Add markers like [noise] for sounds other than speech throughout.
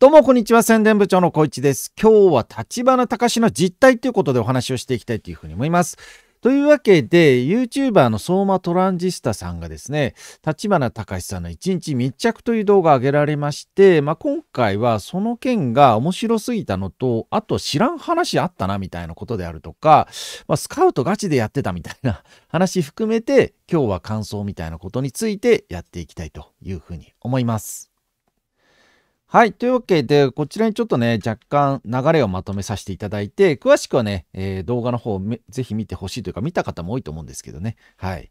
どうもこんにちは宣伝部長の小一です今日は立花隆の実態ということでお話をしていきたいというふうに思いますというわけで YouTuber の相馬トランジスタさんがですね立花隆さんの一日密着という動画を上げられまして、まあ、今回はその件が面白すぎたのとあと知らん話あったなみたいなことであるとか、まあ、スカウトガチでやってたみたいな話含めて今日は感想みたいなことについてやっていきたいというふうに思います。はい。というわけで、こちらにちょっとね、若干流れをまとめさせていただいて、詳しくはね、えー、動画の方、をぜひ見てほしいというか、見た方も多いと思うんですけどね。はい。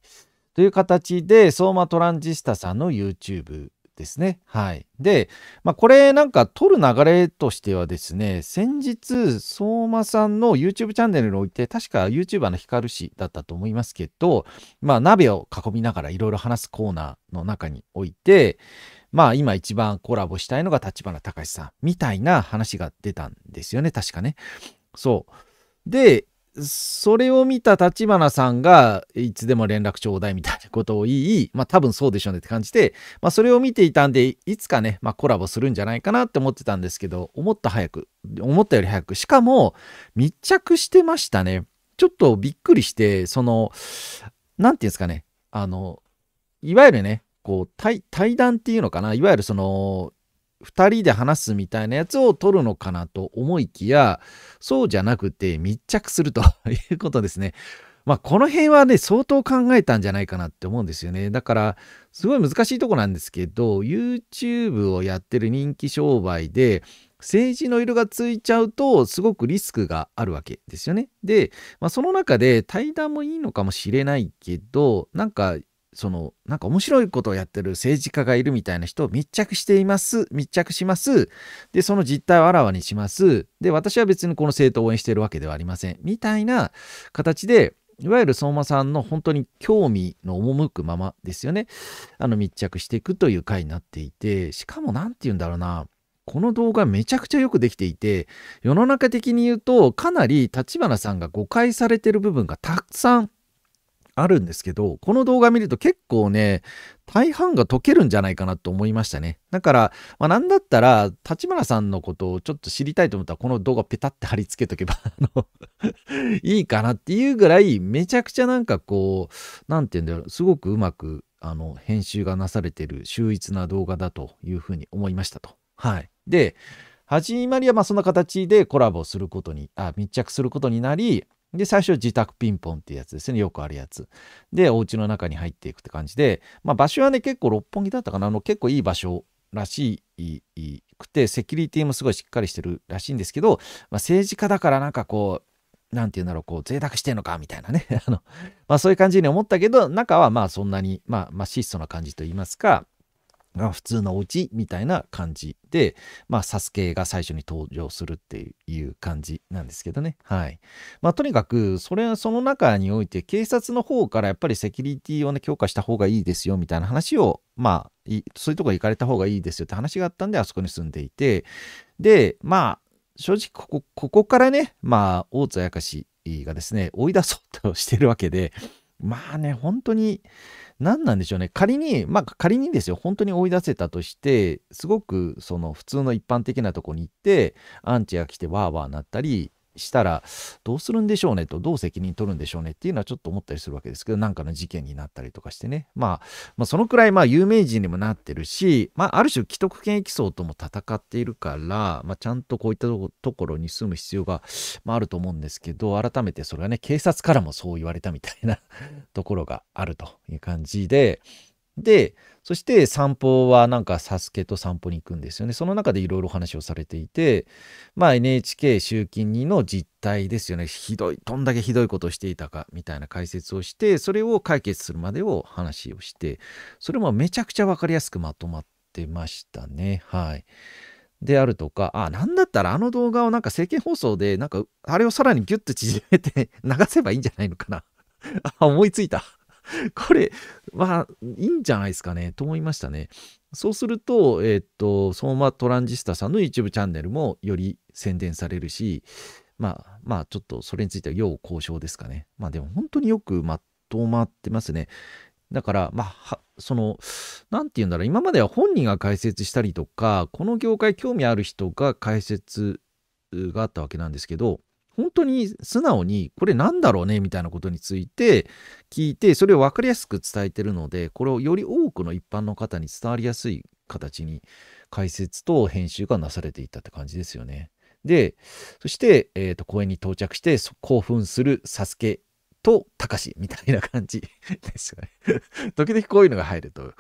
という形で、相馬トランジスタさんの YouTube ですね。はい。で、まあ、これなんか撮る流れとしてはですね、先日、相馬さんの YouTube チャンネルにおいて、確か YouTuber の光氏だったと思いますけど、まあ、鍋を囲みながらいろいろ話すコーナーの中において、まあ今一番コラボしたいのが立花隆さんみたいな話が出たんですよね、確かね。そう。で、それを見た立花さんが、いつでも連絡ちょうだいみたいなことを言い、まあ多分そうでしょうねって感じで、まあそれを見ていたんで、いつかね、まあコラボするんじゃないかなって思ってたんですけど、思った早く、思ったより早く、しかも密着してましたね。ちょっとびっくりして、その、なんていうんですかね、あの、いわゆるね、こう対対談っていうのかないわゆるその2人で話すみたいなやつを取るのかなと思いきやそうじゃなくて密着すると [laughs] いうことですね。まあこの辺はね相当考えたんじゃないかなって思うんですよね。だからすごい難しいとこなんですけど YouTube をやってる人気商売で政治の色がついちゃうとすごくリスクがあるわけですよね。で、まあ、その中で対談もいいのかもしれないけどなんかその、なんか面白いことをやってる政治家がいるみたいな人を密着しています。密着します。で、その実態をあらわにします。で、私は別にこの政党を応援してるわけではありません。みたいな形で、いわゆる相馬さんの本当に興味の赴くままですよね。あの、密着していくという回になっていて、しかも何て言うんだろうな。この動画めちゃくちゃよくできていて、世の中的に言うと、かなり立花さんが誤解されてる部分がたくさんあるんですけど、この動画見ると結構ね、大半が解けるんじゃないかなと思いましたね。だから、まあ、なんだったら、立花さんのことをちょっと知りたいと思ったら、この動画ペタって貼り付けとけば [laughs] いいかなっていうぐらい、めちゃくちゃなんかこう、なんて言うんだろう、すごくうまく、あの、編集がなされてる秀逸な動画だというふうに思いましたと。はい。で、始まりはまあそんな形でコラボすることに、あ密着することになり、で、最初自宅ピンポンっていうやつですね。よくあるやつ。で、お家の中に入っていくって感じで、まあ場所はね、結構六本木だったかな。あの、結構いい場所らしいくて、セキュリティもすごいしっかりしてるらしいんですけど、まあ、政治家だからなんかこう、なんて言うんだろう、こう、贅沢してんのかみたいなね。[laughs] あの、まあそういう感じに思ったけど、中はまあそんなに、まあ、まあ質素な感じと言いますか、普通のお家みたいな感じで、まあ、サスケが最初に登場するっていう感じなんですけどね。はい。まあ、とにかく、それはその中において、警察の方からやっぱりセキュリティをね、強化した方がいいですよ、みたいな話を、まあ、そういうとこ行かれた方がいいですよって話があったんで、あそこに住んでいて、で、まあ、正直ここ、ここからね、まあ、大津やかしがですね、追い出そうとしてるわけで、まあね、本当に、何なんでしょうね仮にまあ仮にですよ本当に追い出せたとしてすごくその普通の一般的なとこに行ってアンチが来てワーワーなったりしたらどうするんでしょうねとどう責任取るんでしょうねっていうのはちょっと思ったりするわけですけどなんかの事件になったりとかしてね、まあ、まあそのくらいまあ有名人にもなってるし、まあ、ある種既得権益層とも戦っているから、まあ、ちゃんとこういったところに住む必要が、まあ、あると思うんですけど改めてそれはね警察からもそう言われたみたいな [laughs] ところがあるという感じでで、そして散歩はなんかサスケと散歩に行くんですよね。その中でいろいろ話をされていて、まあ NHK 集金2の実態ですよね。ひどい、どんだけひどいことをしていたかみたいな解説をして、それを解決するまでを話をして、それもめちゃくちゃわかりやすくまとまってましたね。はい。であるとか、あ、なんだったらあの動画をなんか政見放送で、なんかあれをさらにギュッと縮めて流せばいいんじゃないのかな。[laughs] あ、思いついた。[laughs] これ、まあ、いいんじゃないですかね、と思いましたね。そうすると、えっ、と、相馬トランジスタさんの YouTube チャンネルもより宣伝されるし、まあ、まあ、ちょっとそれについては要交渉ですかね。まあ、でも本当によくまとまってますね。だから、まあ、その、なんて言うんだろう、今までは本人が解説したりとか、この業界興味ある人が解説があったわけなんですけど、本当に素直にこれなんだろうねみたいなことについて聞いてそれを分かりやすく伝えてるのでこれをより多くの一般の方に伝わりやすい形に解説と編集がなされていたって感じですよね。でそして、えーと、公園に到着して興奮するサスケとたかしみたいな感じですよね。[laughs] 時々こういうのが入ると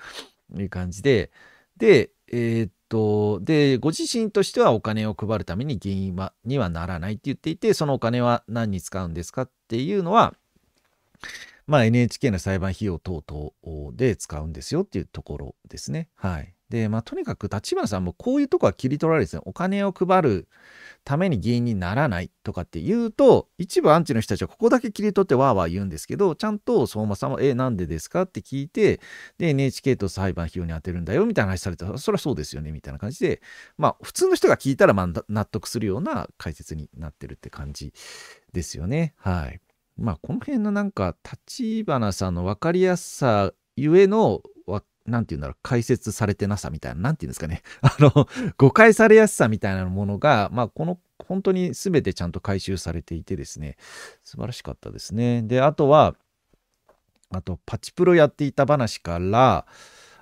いう感じででえっ、ー、と、で、ご自身としてはお金を配るために議員はにはならないって言っていて、そのお金は何に使うんですかっていうのは、まあ、NHK の裁判費用等々で使うんですよっていうところですね。はい。で、まあ、とにかく立花さんもこういうとこは切り取られて、ね、お金を配るために議員にならないとかって言うと、一部アンチの人たちはここだけ切り取ってわーわー言うんですけど、ちゃんと相馬さんは、え、なんでですかって聞いて、で、NHK と裁判費用に充てるんだよみたいな話されたら、それはそうですよねみたいな感じで、まあ、普通の人が聞いたら、まあ、納得するような解説になってるって感じですよね。はい。まあ、この辺のなんか、立花さんの分かりやすさゆえのなんて言うんだろう、解説されてなさみたいな、なんて言うんですかね、[laughs] あの、誤解されやすさみたいなものが、まあ、この、本当に全てちゃんと回収されていてですね、素晴らしかったですね。で、あとは、あと、パチプロやっていた話から、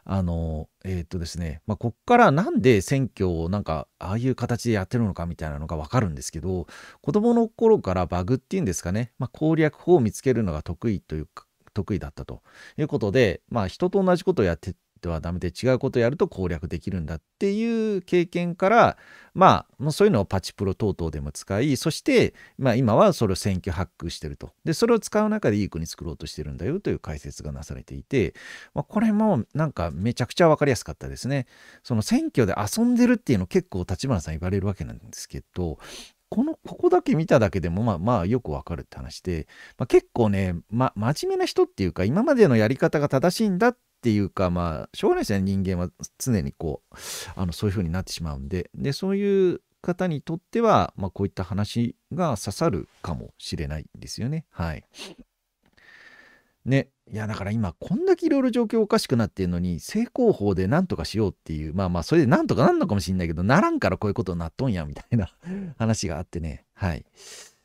あの、えっ、とですね、まあ、こっからなんで選挙をなんか、ああいう形でやってるのかみたいなのがわかるんですけど、子供の頃からバグっていうんですかね、まあ、攻略法を見つけるのが得意というか、得意だったということで、まあ、人と同じことをやっててはダメで違うことをやると攻略できるんだっていう経験から、まあ、そういうのをパチプロ等々でも使いそして、まあ、今はそれを選挙ハックしてるとでそれを使う中でいい国作ろうとしてるんだよという解説がなされていて、まあ、これもなんかめちゃくちゃ分かりやすかったですねその選挙で遊んでるっていうの結構立花さん言われるわけなんですけどこの、ここだけ見ただけでも、まあまあよくわかるって話で、まあ、結構ね、ま、真面目な人っていうか、今までのやり方が正しいんだっていうか、まあ、しょうがないですね、人間は常にこう、あのそういう風になってしまうんで、で、そういう方にとっては、まあ、こういった話が刺さるかもしれないですよね。はい。ね、いやだから今こんだけいろいろ状況おかしくなってるのに正攻法で何とかしようっていうまあまあそれで何とかなんのかもしんないけどならんからこういうことになっとんやみたいな [laughs] 話があってねはい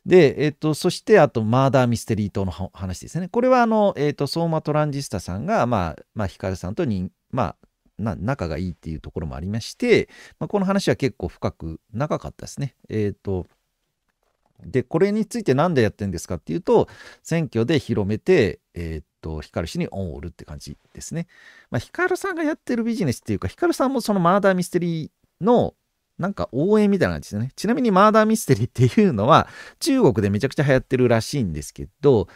で、えっと、そしてあとマーダーミステリー島の話ですねこれはあの、えっと、相馬トランジスタさんがまあ、まあ、ヒカルさんとにまあ仲がいいっていうところもありまして、まあ、この話は結構深く長かったですね。えっ、ー、と、で、これについて何でやってるんですかっていうと、選挙で広めて、えー、っと、ヒカル氏に恩を売るって感じですね。まあ、ヒカルさんがやってるビジネスっていうか、ヒカルさんもそのマーダーミステリーのなんか応援みたいな感じですね。ちなみにマーダーミステリーっていうのは中国でめちゃくちゃ流行ってるらしいんですけど、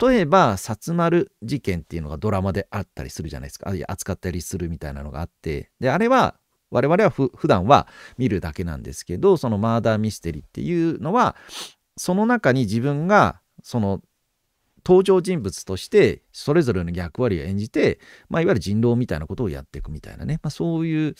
例えば、薩丸事件っていうのがドラマであったりするじゃないですか。あ扱ったりするみたいなのがあって、で、あれは我々はふ普段は見るだけなんですけどそのマーダーミステリーっていうのはその中に自分がその登場人物としてそれぞれの役割を演じて、まあ、いわゆる人狼みたいなことをやっていくみたいなね、まあ、そういう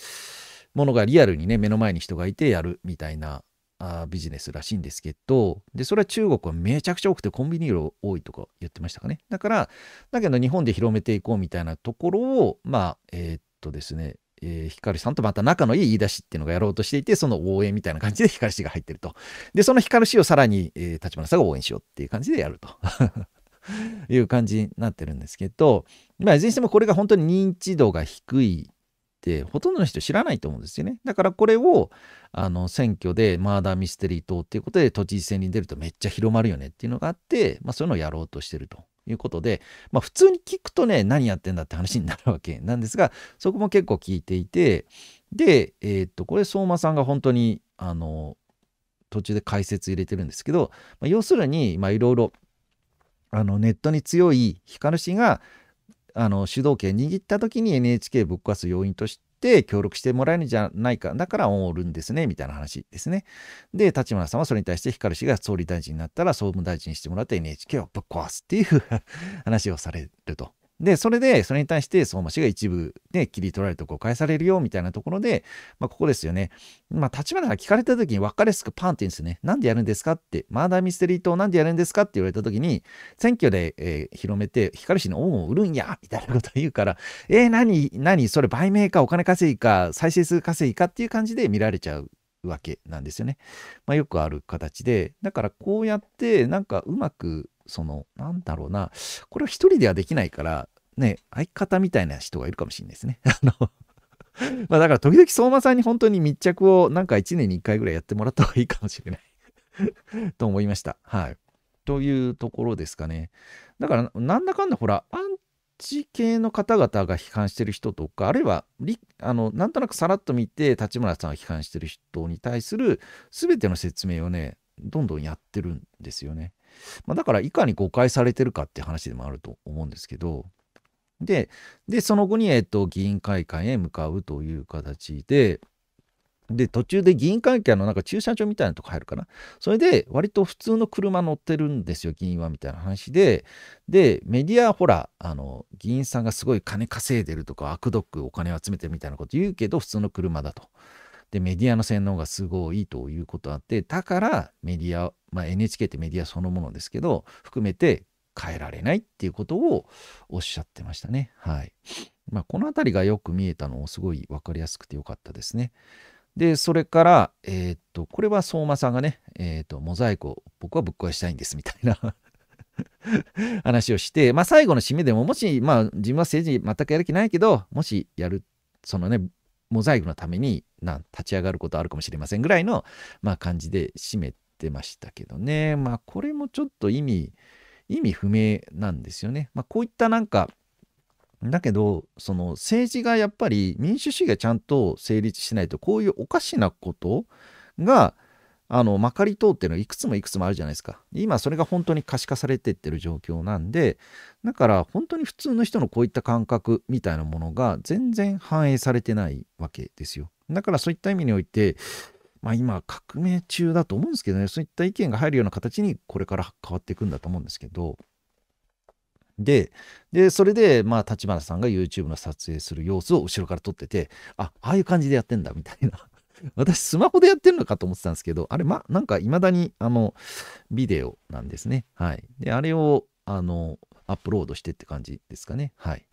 ものがリアルにね目の前に人がいてやるみたいなあビジネスらしいんですけどでそれは中国はめちゃくちゃ多くてコンビニ色多いとか言ってましたかねだからだけど日本で広めていこうみたいなところをまあえー、っとですねえー、ヒカさんとまた仲のいい言い出しっていうのがやろうとしていて、その応援みたいな感じで光氏が入ってると。で、その光氏をさらに、えー、立花さんが応援しようっていう感じでやると [laughs] いう感じになってるんですけど、まあ、いずれにしてもこれが本当に認知度が低いってほとんどの人知らないと思うんですよね。だからこれをあの選挙でマーダーミステリー党っていうことで都知事選に出るとめっちゃ広まるよねっていうのがあって、まあ、そういうのをやろうとしてるということで、まあ、普通に聞くとね、何やってんだって話になるわけなんですが、そこも結構聞いていて、で、えー、っと、これ、相馬さんが本当に、あの、途中で解説入れてるんですけど、まあ、要するに、まいろいろ、あの、ネットに強い光氏が、あの主導権握った時に NHK ぶっ壊す要因としって協力してもらえるんじゃないか。だから恩るんですね、みたいな話ですね。で、立花さんはそれに対して光氏が総理大臣になったら総務大臣にしてもらって NHK をぶっ壊すっていう [laughs] 話をされると。で、それで、それに対して相馬氏が一部で切り取られて誤解されるよ、みたいなところで、まあ、ここですよね。まあ、立花が聞かれた時に分かりやすくパンって言うんですね。なんでやるんですかって、マーダーミステリー党なんでやるんですかって言われた時に、選挙で、えー、広めて、光氏の恩を売るんや、みたいなことを言うから、えー、何、何、それ売名か、お金稼ぎか、再生数稼ぎかっていう感じで見られちゃうわけなんですよね。まあ、よくある形で、だからこうやって、なんかうまく、その、なんだろうな、これは一人ではできないから、ね、相方みたいな人がいるかもしれないですね。[laughs] あのまあだから時々相馬さんに本当に密着をなんか1年に1回ぐらいやってもらった方がいいかもしれない [laughs] と思いました。はい。というところですかね。だからなんだかんだほら、アンチ系の方々が批判してる人とか、あるいはあのなんとなくさらっと見て立村さんを批判してる人に対する全ての説明をね、どんどんやってるんですよね。まあ、だからいかに誤解されてるかって話でもあると思うんですけど、で、でその後に、えっと、議員会館へ向かうという形で、で、途中で議員会館のなんか駐車場みたいなとこ入るかな。それで、割と普通の車乗ってるんですよ、議員は、みたいな話で。で、メディアほら、あの、議員さんがすごい金稼いでるとか、悪毒お金を集めてるみたいなこと言うけど、普通の車だと。で、メディアの洗脳がすごいということあって、だからメディア、まあ、NHK ってメディアそのものですけど、含めて変えられないっていうことをおっしゃってましたね。はい。まあ、この辺りがよく見えたのをすごい分かりやすくてよかったですね。で、それから、えー、っと、これは相馬さんがね、えー、っと、モザイクを僕はぶっ壊したいんですみたいな [laughs] 話をして、まあ、最後の締めでも、もし、まあ、自分は政治全くやる気ないけど、もしやる、そのね、モザイクのためにな立ち上がることあるかもしれませんぐらいの、まあ、感じで締めてましたけどね。まあこれもちょっと意味、意味不明なんですよね。まあこういったなんか、だけど、その政治がやっぱり民主主義がちゃんと成立しないと、こういうおかしなことが、あのまかり通ってるのいくつもいくつもあるじゃないですか。今それが本当に可視化されてってる状況なんでだから本当に普通の人のこういった感覚みたいなものが全然反映されてないわけですよ。だからそういった意味においてまあ今革命中だと思うんですけどねそういった意見が入るような形にこれから変わっていくんだと思うんですけど。で、で、それで、まあ、立花さんが YouTube の撮影する様子を後ろから撮ってて、あ、ああいう感じでやってんだ、みたいな私、スマホでやってるのかと思ってたんですけど、あれ、ま、なんか、いまだに、あの、ビデオなんですね。はい。で、あれを、あの、アップロードしてって感じですかね。はい。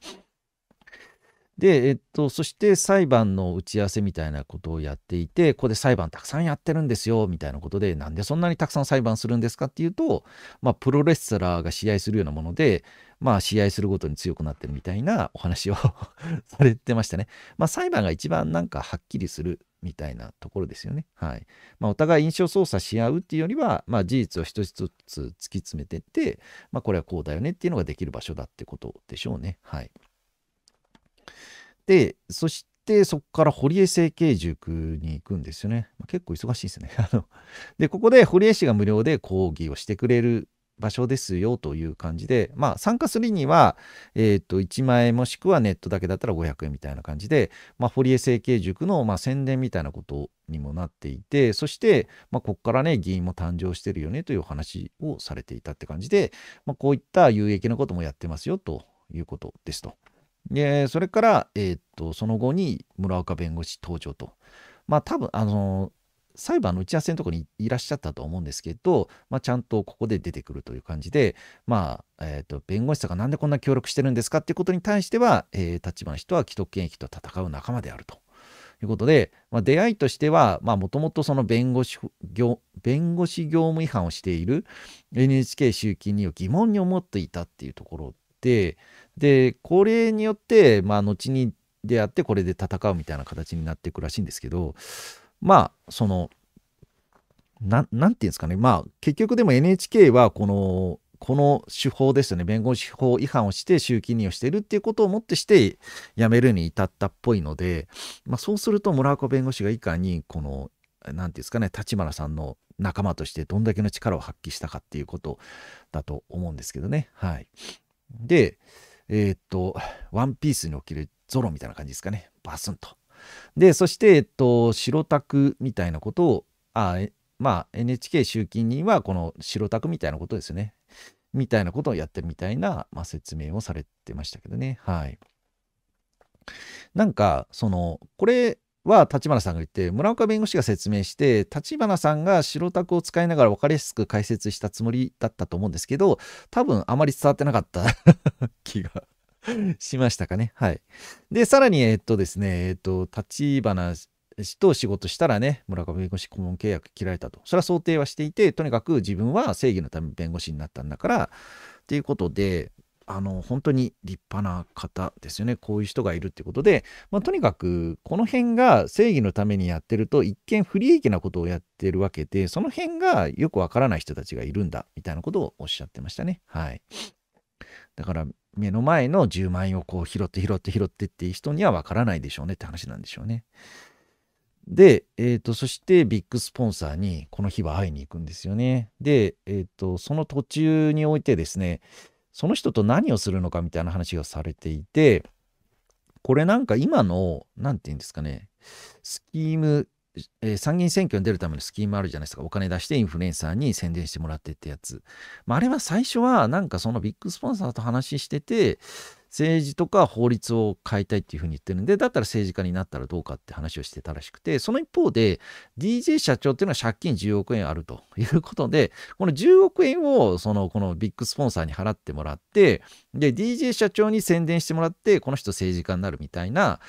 で、えっと、そして裁判の打ち合わせみたいなことをやっていて、ここで裁判たくさんやってるんですよ、みたいなことで、なんでそんなにたくさん裁判するんですかっていうと、まあ、プロレスラーが試合するようなもので、まあ、試合するごとに強くなってるみたいなお話を [laughs] されてましたね。まあ、裁判が一番なんかはっきりするみたいなところですよね。はい。まあ、お互い印象操作し合うっていうよりは、まあ、事実を一つずつ突き詰めてって、まあ、これはこうだよねっていうのができる場所だってことでしょうね。はい。で、そしてそこから堀江整形塾に行くんですよね。まあ、結構忙しいですね。[laughs] あので、ここで堀江氏が無料で講義をしてくれる場所ですよという感じで、まあ、参加するには、えー、と1万円もしくはネットだけだったら500円みたいな感じで、まあ、堀江整形塾のまあ宣伝みたいなことにもなっていてそして、まあ、ここからね議員も誕生してるよねというお話をされていたって感じで、まあ、こういった有益なこともやってますよということですと。でそれから、えー、っとその後に村岡弁護士登場と。まあ多分あの裁判の打ち合わせのところにいらっしゃったと思うんですけど、まあ、ちゃんとここで出てくるという感じで、まあえーと、と弁護士さんがなんでこんな協力してるんですかっていうことに対しては、えー、立場の人は既得権益と戦う仲間であるということで、まあ、出会いとしてはもともとその弁護士業弁護士業務違反をしている NHK 集金にを疑問に思っていたっていうところで、でこれによって、まあ、後に出会ってこれで戦うみたいな形になっていくらしいんですけどまあその何て言うんですかねまあ結局でも NHK はこのこの手法ですよね弁護士法違反をして集金にをしているっていうことをもってして辞めるに至ったっぽいので、まあ、そうすると村岡弁護士がいかにこの何て言うんですかね立花さんの仲間としてどんだけの力を発揮したかっていうことだと思うんですけどね。はい、でえー、っと、ワンピースにおけるゾロみたいな感じですかね。バスンと。で、そして、えっと、白タクみたいなことを、あまあ、NHK 集金人はこの白タクみたいなことですよね。みたいなことをやってるみたいな、まあ、説明をされてましたけどね。はい。なんか、その、これ、は立花さんが言って村岡弁護士が説明して立花さんが白タクを使いながら分かりやすく解説したつもりだったと思うんですけど多分あまり伝わってなかった [laughs] 気がしましたかね。はい。で、さらに、えっとですね、えっと、立花氏と仕事したらね、村上弁護士顧問契約切られたと。それは想定はしていて、とにかく自分は正義のため弁護士になったんだから、っていうことで、あの本当に立派な方ですよねこういう人がいるってことで、まあ、とにかくこの辺が正義のためにやってると一見不利益なことをやってるわけでその辺がよくわからない人たちがいるんだみたいなことをおっしゃってましたねはいだから目の前の10万円をこう拾って拾って拾ってっていう人にはわからないでしょうねって話なんでしょうねで、えーと、そしてビッグスポンサーにこの日は会いに行くんですよねで、えーとその途中においてですねその人と何をするのかみたいな話がされていて、これなんか今の、何て言うんですかね、スキームえ参議院選挙に出るためのスキームあるじゃないですか。お金出してインフルエンサーに宣伝してもらってってやつ。まあ、あれは最初はなんかそのビッグスポンサーと話してて、政治とか法律を変えたいっていうふうに言ってるんで、だったら政治家になったらどうかって話をしてたらしくて、その一方で DJ 社長っていうのは借金10億円あるということで、この10億円をそのこのビッグスポンサーに払ってもらって、で、DJ 社長に宣伝してもらって、この人政治家になるみたいな、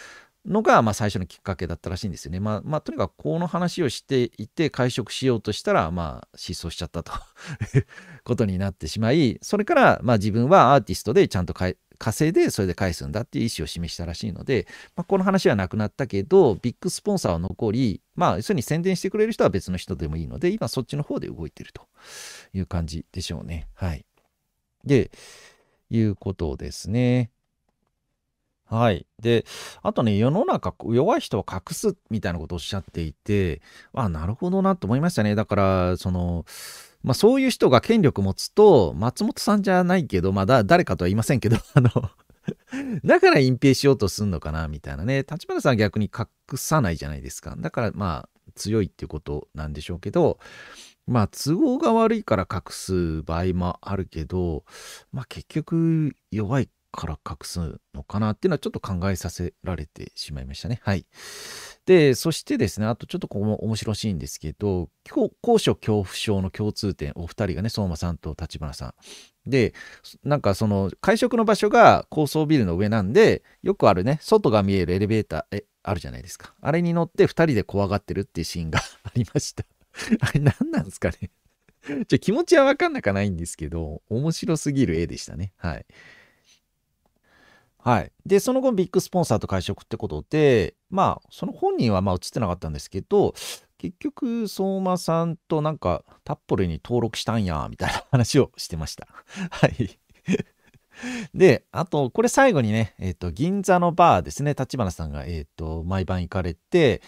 のが、まあ、最初のきっかけだったらしいんですよね。まあ、まあ、とにかくこの話をしていて会食しようとしたら、まあ、失踪しちゃったと [laughs] ことになってしまい、それから、まあ、自分はアーティストでちゃんと稼いでそれで返すんだっていう意思を示したらしいので、まあ、この話はなくなったけど、ビッグスポンサーは残り、まあ、要するに宣伝してくれる人は別の人でもいいので、今そっちの方で動いてるという感じでしょうね。はい。で、いうことですね。はい。で、あとね、世の中、弱い人を隠すみたいなことをおっしゃっていて、あ、なるほどなと思いましたね。だから、その、まあ、そういう人が権力持つと、松本さんじゃないけど、まだ誰かとは言いませんけど、[laughs] あのだから隠蔽しようとすんのかな、みたいなね。立花さんは逆に隠さないじゃないですか。だから、まあ、強いっていうことなんでしょうけど、まあ、都合が悪いから隠す場合もあるけど、まあ、結局、弱いから隠すのかなっていうのはちょっと考えさせられてしまいましたね。はい。で、そしてですね、あとちょっとここも面白しいんですけど、高所恐怖症の共通点、お二人がね、相馬さんと立花さん。で、なんかその会食の場所が高層ビルの上なんで、よくあるね、外が見えるエレベーター、え、あるじゃないですか。あれに乗って二人で怖がってるっていうシーンが [laughs] ありましたあれ何なんですかね気持ちはわかんなくないんですけど、面白すぎる絵でしたね。はい。はい。で、その後、ビッグスポンサーと会食ってことで、まあ、その本人はまあ映ってなかったんですけど、結局、相馬さんとなんか、タッポルに登録したんや、みたいな [laughs] 話をしてました。[laughs] はい。[laughs] で、あと、これ最後にね、えっ、ー、と、銀座のバーですね、立花さんが、えー、と、毎晩行かれて、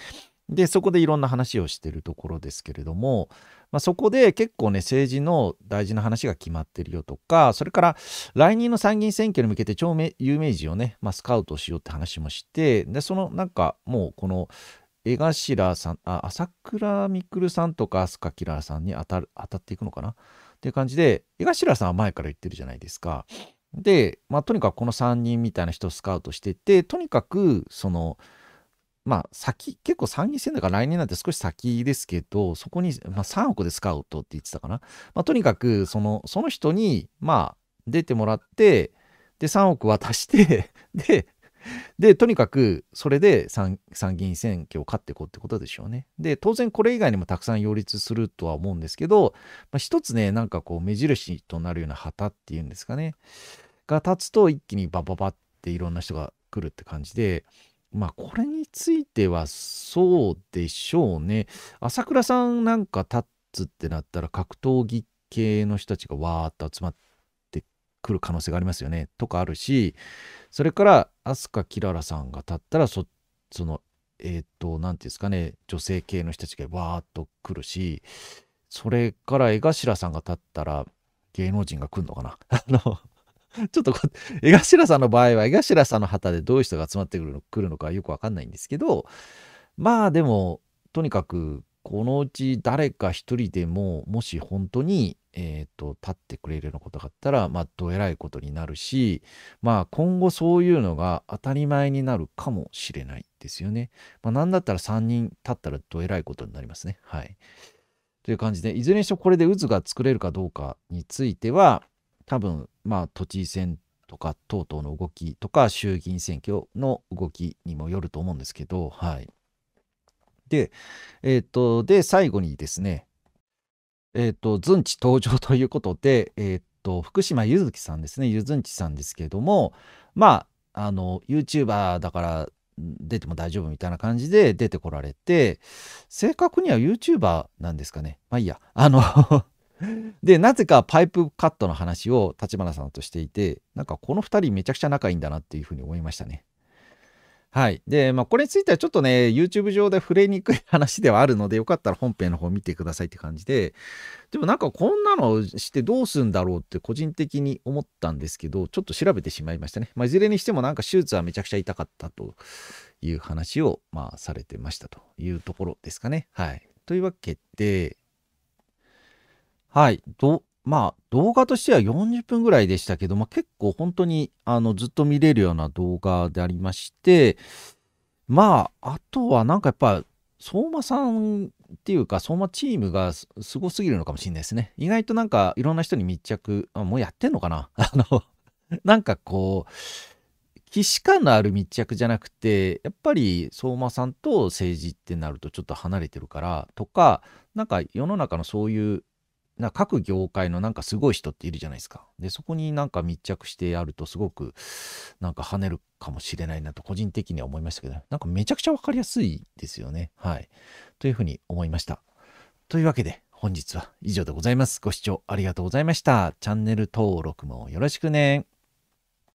でそこでいろんな話をしてるところですけれども、まあ、そこで結構ね政治の大事な話が決まってるよとかそれから来年の参議院選挙に向けて超有名人をね、まあ、スカウトしようって話もしてでそのなんかもうこの江頭さんあ朝倉未来さんとか飛鳥キラーさんに当たる当たっていくのかなっていう感じで江頭さんは前から言ってるじゃないですか。で、まあ、とにかくこの3人みたいな人をスカウトしててとにかくそのまあ先、結構参議院選だから来年なんて少し先ですけど、そこに、まあ、3億でスカウトって言ってたかな。まあ、とにかくその、その人に、まあ、出てもらって、で、3億渡してで、で、とにかく、それで参議院選挙を勝っていこうってことでしょうね。で、当然これ以外にもたくさん擁立するとは思うんですけど、まあ、一つね、なんかこう、目印となるような旗っていうんですかね、が立つと一気にバババっていろんな人が来るって感じで、まあ、これについてはそうでしょうね。朝倉さんなんか立つってなったら格闘技系の人たちがわーっと集まってくる可能性がありますよね。とかあるし、それから飛鳥きららさんが立ったらそ、その、えっ、ー、と、何て言うんですかね、女性系の人たちがわーっと来るし、それから江頭さんが立ったら芸能人が来るのかな。[laughs] あの [laughs] ちょっと、江頭さんの場合は、江頭さんの旗でどういう人が集まってくるのかよくわかんないんですけど、まあでも、とにかく、このうち誰か一人でも、もし本当に、えっ、と、立ってくれるようなことがあったら、まあ、どえらいことになるし、まあ、今後そういうのが当たり前になるかもしれないですよね。まあ、なんだったら3人立ったらどえらいことになりますね。はい。という感じで、いずれにしろこれで渦が作れるかどうかについては、多分、まあ、都知事選とか等々の動きとか、衆議院選挙の動きにもよると思うんですけど、はい。で、えっ、と、で、最後にですね、えっ、と、ズンチ登場ということで、えっ、と、福島ゆずきさんですね、ゆずんちさんですけれども、まあ、あの、YouTuber だから出ても大丈夫みたいな感じで出てこられて、正確には YouTuber なんですかね。まあいいや、あの [laughs] でなぜかパイプカットの話を立花さんとしていてなんかこの2人めちゃくちゃ仲いいんだなっていうふうに思いましたね。はい。で、まあ、これについてはちょっとね、YouTube 上で触れにくい話ではあるので、よかったら本編の方見てくださいって感じで、でもなんかこんなのしてどうすんだろうって個人的に思ったんですけど、ちょっと調べてしまいましたね。まあ、いずれにしてもなんか手術はめちゃくちゃ痛かったという話を、まあ、されてましたというところですかね。はい。というわけで、はい。ど、まあ、動画としては40分ぐらいでしたけど、ま結構本当に、あの、ずっと見れるような動画でありまして、まあ、あとはなんかやっぱ、相馬さんっていうか、相馬チームがすごすぎるのかもしれないですね。意外となんか、いろんな人に密着、あもうやってんのかな [laughs] あの、なんかこう、既視感のある密着じゃなくて、やっぱり相馬さんと政治ってなるとちょっと離れてるからとか、なんか世の中のそういうな各業界のなんかすごい人っているじゃないですか。で、そこになんか密着してやるとすごくなんか跳ねるかもしれないなと個人的には思いましたけど、なんかめちゃくちゃ分かりやすいですよね。はい。というふうに思いました。というわけで本日は以上でございます。ご視聴ありがとうございました。チャンネル登録もよろしくね。